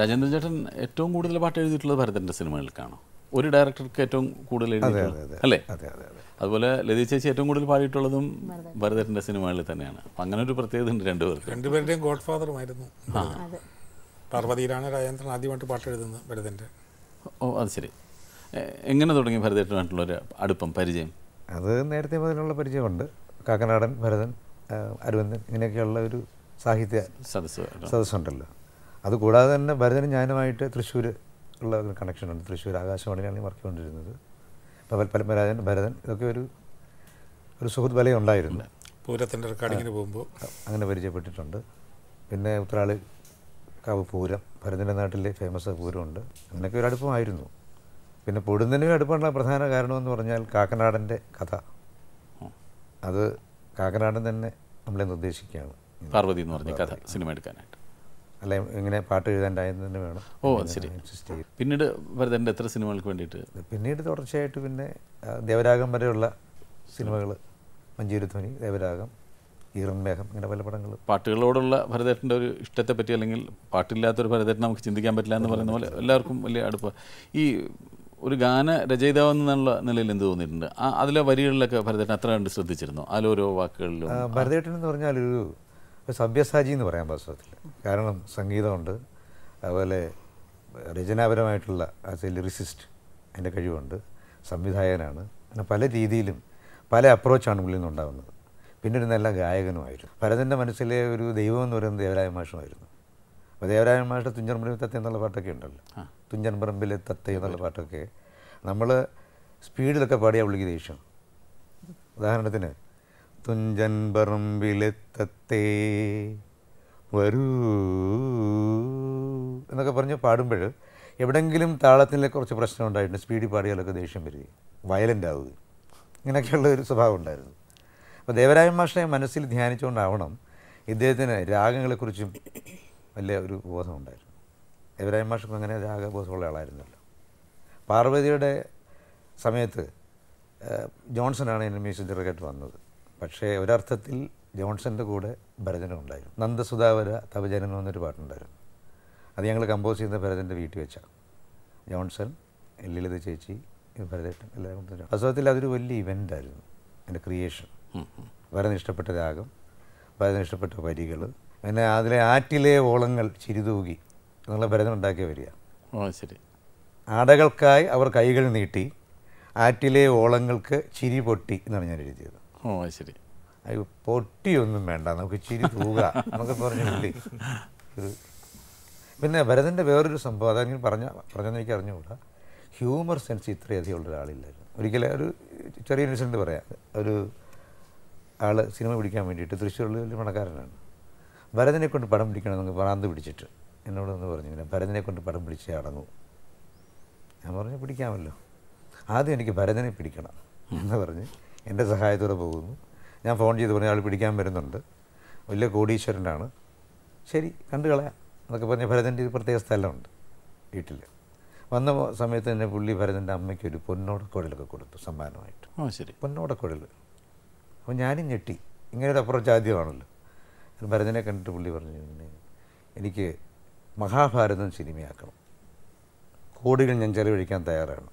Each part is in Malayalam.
രാജേന്ദ്രൻ ചേട്ടൻ ഏറ്റവും കൂടുതൽ പാട്ട് എഴുതിയിട്ടുള്ളത് ഭരതൻ്റെ സിനിമകൾക്കാണ് ഒരു ഡയറക്ടർക്ക് ഏറ്റവും കൂടുതൽ അല്ലേ അതുപോലെ ലതി ചേച്ചി ഏറ്റവും കൂടുതൽ പാടിയിട്ടുള്ളതും ഭരതന്റെ സിനിമകളിൽ തന്നെയാണ് അങ്ങനെ ഒരു പ്രത്യേകത ഉണ്ട് രണ്ടുപേർക്ക് രണ്ടുപേരുടെയും ഗോഡ് ഫാദറുമായിരുന്നു പാർവതിയിലാണ് രാജേന്ദ്രൻ ആദ്യമായിട്ട് പാട്ട് എഴുതുന്നത് ഭരതന്റെ ഓ അത് ശരി എങ്ങനെ തുടങ്ങി ഭരതേട്ടനായിട്ടുള്ള ഒരു അടുപ്പം പരിചയം അത് നേരത്തെ മുതലുള്ള പരിചയമുണ്ട് കാക്കനാടൻ ഭരതൻ അരവിന്ദൻ ഇങ്ങനെയൊക്കെയുള്ള ഒരു സാഹിത്യ സദസ്സ് സദസ്സുണ്ടല്ലോ അതുകൂടാതെ തന്നെ ഭരതനും ഞാനുമായിട്ട് തൃശ്ശൂർ ഉള്ള ഒരു കണക്ഷനുണ്ട് തൃശ്ശൂർ ആകാശവാണിയാണ് വർക്ക് ചെയ്തുകൊണ്ടിരുന്നത് അപ്പോൾ പരമ്പരാജൻ ഭരതൻ ഇതൊക്കെ ഒരു ഒരു സുഹൃത്ത് വലയം ഉണ്ടായിരുന്നു പൂരത്തിൻ്റെ റെക്കോർഡിങ്ങിന് പോകുമ്പോൾ അങ്ങനെ പരിചയപ്പെട്ടിട്ടുണ്ട് പിന്നെ ഉത്രാളി കാവ് പൂരം ഭരതൻ്റെ നാട്ടിലെ ഫേമസ് പൂരമുണ്ട് അങ്ങനെയൊക്കെ ഒരു അടുപ്പമായിരുന്നു പിന്നെ പൊടുന്നതിനും അടുപ്പമുള്ള പ്രധാന കാരണമെന്ന് പറഞ്ഞാൽ കാക്കനാടൻ്റെ കഥ അത് കാക്കനാടൻ തന്നെ നമ്മളെ നിർദ്ദേശിക്കുകയാണ് പാർവതി എന്ന് പറഞ്ഞ കഥ സിനിമ എടുക്കാനായിട്ട് അല്ല ഇങ്ങനെ പാട്ട് എഴുതാണ്ടായതിന് വേണം ഓ ശരി പിന്നീട് വരുന്നുണ്ട് എത്ര സിനിമകൾക്ക് വേണ്ടിയിട്ട് പിന്നീട് തുടർച്ചയായിട്ട് പിന്നെ ദേവരാഗം വരെയുള്ള സിനിമകൾ മഞ്ചേരി ധ്വനി ദേവരാഗം ഈറും ഇങ്ങനെ പല പടങ്ങൾ പാട്ടുകളോടുള്ള ഭരതേട്ടൻ്റെ ഒരു ഇഷ്ടത്തെ പറ്റി അല്ലെങ്കിൽ പാട്ടില്ലാത്തൊരു ഭരതേട്ടൻ നമുക്ക് ചിന്തിക്കാൻ പറ്റില്ല എന്ന് പറയുന്ന പോലെ എല്ലാവർക്കും വലിയ അടുപ്പം ഈ ഒരു ഗാന രചയിതാവ് എന്നുള്ള നിലയിൽ എന്ത് തോന്നിയിട്ടുണ്ട് അതിലെ വരികളിലൊക്കെ ഭരതേട്ടൻ അത്ര കണ്ട് ശ്രദ്ധിച്ചിരുന്നു അതിലോരോ വാക്കുകളിലും ഭരതേട്ടൻ എന്ന് പറഞ്ഞാൽ ഒരു അപ്പോൾ സഭ്യസാജി എന്ന് പറയാൻ വാസ്തവത്തിൽ കാരണം സംഗീതമുണ്ട് അതുപോലെ രചനാപരമായിട്ടുള്ള ആസ് എ ലിറിസിസ്റ്റ് എൻ്റെ കഴിവുണ്ട് സംവിധായകനാണ് അങ്ങനെ പല രീതിയിലും പല അപ്രോച്ചാണ് ഉള്ളിൽ നിന്നുണ്ടാകുന്നത് പിന്നെ ഒരു നല്ല ഗായകനുമായിരുന്നു ഭരതൻ്റെ മനസ്സിലെ ഒരു ദൈവം എന്ന് പറയുന്നത് ദേവരായ മാഷുമായിരുന്നു അപ്പോൾ ദേവരായ മാഷിൻ്റെ തുഞ്ചൻ പറമ്പിലെ തത്ത എന്നുള്ള പാട്ടൊക്കെ ഉണ്ടല്ലോ തുഞ്ചൻ പറമ്പിലെ തത്ത എന്നുള്ള പാട്ടൊക്കെ നമ്മൾ സ്പീഡിലൊക്കെ പാടിയാൽ പുള്ളിക്ക് ദേഷ്യം ഉദാഹരണത്തിന് പറമ്പിലെത്തേ വരൂ എന്നൊക്കെ പറഞ്ഞ് പാടുമ്പോൾ എവിടെങ്കിലും താളത്തിലെ കുറച്ച് പ്രശ്നം ഉണ്ടായിട്ടുണ്ട് സ്പീഡിൽ പാടിയാലൊക്കെ ദേഷ്യം വരിക വയലൻ്റ് ആവുക ഇങ്ങനെയൊക്കെയുള്ള ഒരു സ്വഭാവം ഉണ്ടായിരുന്നു അപ്പോൾ ദേവരായ മാഷെ മനസ്സിൽ ധ്യാനിച്ചുകൊണ്ടാവണം ഇദ്ദേഹത്തിന് രാഗങ്ങളെക്കുറിച്ചും വലിയ ഒരു ബോധം ഉണ്ടായിരുന്നു ദേവരായ മാഷക്കും അങ്ങനെ രാഗബോധമുള്ള ആളായിരുന്നല്ലോ പാർവതിയുടെ സമയത്ത് ആണ് എൻ്റെ മ്യൂസിക് ഡയറക്ടറായിട്ട് വന്നത് പക്ഷേ ഒരർത്ഥത്തിൽ ജോൺസൻ്റെ കൂടെ ഉണ്ടായിരുന്നു നന്ദസുധാവര തപജനം എന്ന് പറഞ്ഞൊരു പാട്ടുണ്ടായിരുന്നു അത് ഞങ്ങൾ കമ്പോസ് ചെയ്യുന്ന ഭരതൻ്റെ വീട്ടിൽ വെച്ചാണ് ജോൺസൺ ലളിത ചേച്ചി ഭരതേട്ടൻ എല്ലാവരും കൊണ്ടുവരും അസുഖത്തിൽ അതൊരു വലിയ ആയിരുന്നു എൻ്റെ ക്രിയേഷൻ ഭരതൻ ഇഷ്ടപ്പെട്ട രാഗം ഭരതൻ ഇഷ്ടപ്പെട്ട വരികൾ പിന്നെ അതിലെ ആറ്റിലെ ഓളങ്ങൾ ചിരിതൂകി എന്നുള്ള ഭരതൻ ഉണ്ടാക്കിയ വരിക ശരി ആടകൾക്കായി അവർ കൈകൾ നീട്ടി ആറ്റിലെ ഓളങ്ങൾക്ക് ചിരി പൊട്ടി എന്നാണ് ഞാൻ എഴുതിയത് ഓ ശരി അയ്യോ പൊട്ടിയൊന്നും വേണ്ട നമുക്ക് ചിരി തൂക എന്നൊക്കെ പറഞ്ഞു പുള്ളി പിന്നെ ഭരതൻ്റെ വേറൊരു സംഭവം അതെങ്കിലും പറഞ്ഞ പറഞ്ഞെന്ന് എനിക്ക് അറിഞ്ഞുകൂടാ ഹ്യൂമർ സെൻസ് ഇത്രയധികം ഉള്ള ഒരാളില്ലായിരുന്നു ഒരിക്കലും ഒരു ചെറിയ ഇൻസിഡൻറ്റ് പറയാം ഒരു ആൾ സിനിമ പിടിക്കാൻ വേണ്ടിയിട്ട് തൃശ്ശൂരിൽ വലിയ പണക്കാരനാണ് ഭരതനെ കൊണ്ട് പടം പിടിക്കണമെന്ന് പറാന്ത് പിടിച്ചിട്ട് എന്നോട് ഒന്ന് പറഞ്ഞു പിന്നെ ഭരതനെ കൊണ്ട് പടം പിടിച്ചേ അടങ്ങൂ ഞാൻ പറഞ്ഞു പിടിക്കാമല്ലോ ആദ്യം എനിക്ക് ഭരതനെ പിടിക്കണം എന്ന് പറഞ്ഞ് എൻ്റെ സഹായത്തോടെ പോകുന്നു ഞാൻ ഫോൺ ചെയ്ത് പറഞ്ഞ ആൾ പിടിക്കാൻ വരുന്നുണ്ട് വലിയ കോടീശ്വരനാണ് ശരി കണ്ടു കളയാം എന്നൊക്കെ പറഞ്ഞ ഭരതൻ്റെ ഒരു പ്രത്യേക സ്ഥലമുണ്ട് വീട്ടിൽ വന്ന സമയത്ത് തന്നെ പുള്ളി ഭരതൻ്റെ അമ്മയ്ക്ക് ഒരു പൊന്നോടക്കുഴലൊക്കെ കൊടുത്തു സമ്മാനമായിട്ട് ശരി പൊന്നോടക്കുഴൽ അപ്പോൾ ഞാനും ഞെട്ടി ഇങ്ങനെ ഒരു അപ്രോച്ച് ആദ്യമാണല്ലോ ഭരതനെ കണ്ടിട്ട് പുള്ളി പറഞ്ഞു എനിക്ക് മഹാഭാരതം സിനിമയാക്കണം കോടികൾ ഞാൻ ചെലവഴിക്കാൻ തയ്യാറാണ്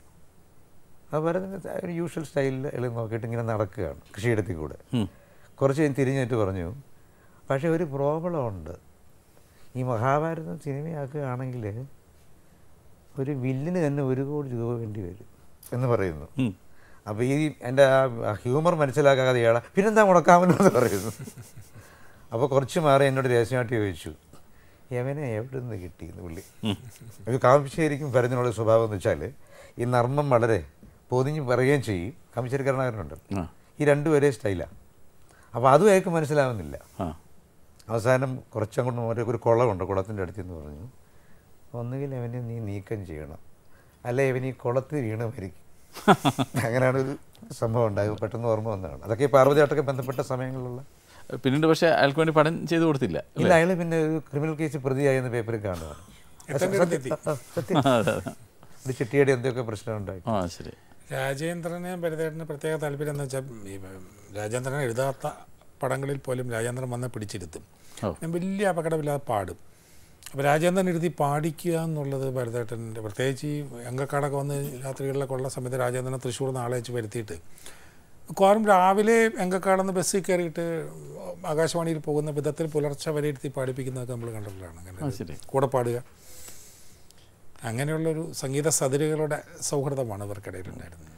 അപ്പോൾ ഭരതൻ്റെ ഒരു യൂഷ്വൽ സ്റ്റൈലിൽ എളി നോക്കിയിട്ട് ഇങ്ങനെ നടക്കുകയാണ് കൃഷിയിടത്തിൽ കൂടെ കുറച്ച് കഴിഞ്ഞ് തിരിഞ്ഞിട്ട് പറഞ്ഞു പക്ഷേ ഒരു പ്രോബ്ലം ഉണ്ട് ഈ മഹാഭാരതം സിനിമയാക്കുകയാണെങ്കിൽ ഒരു വില്ലിന് തന്നെ ഒരു കോടി രൂപ വേണ്ടി വരും എന്ന് പറയുന്നു അപ്പോൾ ഈ എൻ്റെ ആ ഹ്യൂമർ മനസ്സിലാക്കാതെ ഇയാളെ പിന്നെന്താ എന്ന് പറയുന്നു അപ്പോൾ കുറച്ച് മാറി എന്നോട് രഹസ്യമായിട്ട് ചോദിച്ചു യവനെ എവിടെ നിന്ന് കിട്ടിയെന്ന് പുള്ളി ഒരു കാവശ്ശേരിക്കും പരതിനുള്ള സ്വഭാവം എന്ന് വെച്ചാൽ ഈ നർമ്മം വളരെ പൊതിഞ്ഞ് പറയുകയും ചെയ്യും കരുണാകരനുണ്ട് ഈ രണ്ടുപേരെ സ്റ്റൈലാണ് അപ്പോൾ അതും അയാൾക്ക് മനസ്സിലാവുന്നില്ല അവസാനം കുറച്ചങ്ങോട്ട് മറ്റേ ഒരു കുളമുണ്ട് കുളത്തിൻ്റെ അടുത്തെന്ന് പറഞ്ഞു ഒന്നുകിൽ അവനെ നീ നീക്കം ചെയ്യണം അല്ലെ ഇവൻ ഈ കുളത്തിൽ വീണ് മരിക്കും അങ്ങനെയാണ് ഒരു സംഭവം ഉണ്ടായത് പെട്ടെന്ന് ഓർമ്മ വന്നതാണ് അതൊക്കെ ഈ പാർവതിയായിട്ടൊക്കെ ബന്ധപ്പെട്ട സമയങ്ങളിലുള്ള പിന്നീട് പക്ഷേ അയാൾക്ക് വേണ്ടി പഠനം ചെയ്തു കൊടുത്തില്ല ഇല്ല അയാൾ പിന്നെ ഒരു ക്രിമിനൽ കേസ് പ്രതിയായി എന്ന പേപ്പറിൽ കാണുകയാണ് ചിട്ടിയുടെ എന്തൊക്കെ പ്രശ്നമുണ്ടായി ആ ശരി രാജേന്ദ്രനെ ഭരതേട്ടന് പ്രത്യേക താല്പര്യം എന്ന് വെച്ചാൽ രാജേന്ദ്രൻ എഴുതാത്ത പടങ്ങളിൽ പോലും രാജേന്ദ്രൻ വന്ന് പിടിച്ചിരുത്തും വലിയ അപകടമില്ലാതെ പാടും അപ്പോൾ രാജേന്ദ്രൻ എഴുതി പാടിക്കുക എന്നുള്ളത് ഭരതേട്ടൻ്റെ പ്രത്യേകിച്ച് ഈ അങ്കക്കാടൊക്കെ വന്ന് രാത്രികളിലൊക്കെ ഉള്ള സമയത്ത് രാജേന്ദ്രനെ തൃശ്ശൂർ നാളെ വെച്ച് വരുത്തിയിട്ട് മിക്കവാറും രാവിലെ എങ്കക്കാടെന്ന് ബസ്സിൽ കയറിയിട്ട് ആകാശവാണിയിൽ പോകുന്ന വിധത്തിൽ പുലർച്ചെ വരെ എഴുതി പാടിപ്പിക്കുന്നതൊക്കെ നമ്മൾ കണ്ടിട്ടുള്ളതാണ് കൂടെ പാടുക അങ്ങനെയുള്ളൊരു സംഗീത സദരുകളുടെ സൗഹൃദമാണ് ഇവർക്കിടയിലുണ്ടായിരുന്നത്